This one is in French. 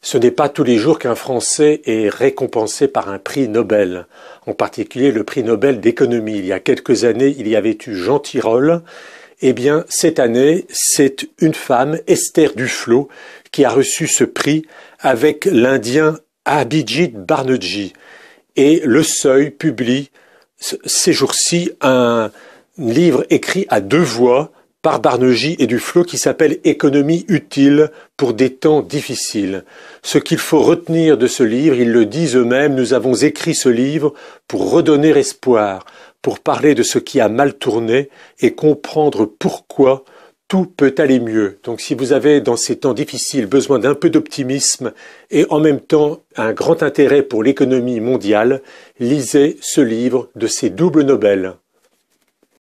Ce n'est pas tous les jours qu'un Français est récompensé par un prix Nobel, en particulier le prix Nobel d'économie. Il y a quelques années, il y avait eu Jean Tirole. Eh bien, cette année, c'est une femme, Esther Duflo, qui a reçu ce prix avec l'Indien Abhijit Barneji. Et Le Seuil publie ces jours-ci un livre écrit à deux voix par Barnegie et flot qui s'appelle Économie utile pour des temps difficiles. Ce qu'il faut retenir de ce livre, ils le disent eux-mêmes, nous avons écrit ce livre pour redonner espoir, pour parler de ce qui a mal tourné et comprendre pourquoi tout peut aller mieux. Donc si vous avez dans ces temps difficiles besoin d'un peu d'optimisme et en même temps un grand intérêt pour l'économie mondiale, lisez ce livre de ces doubles Nobel.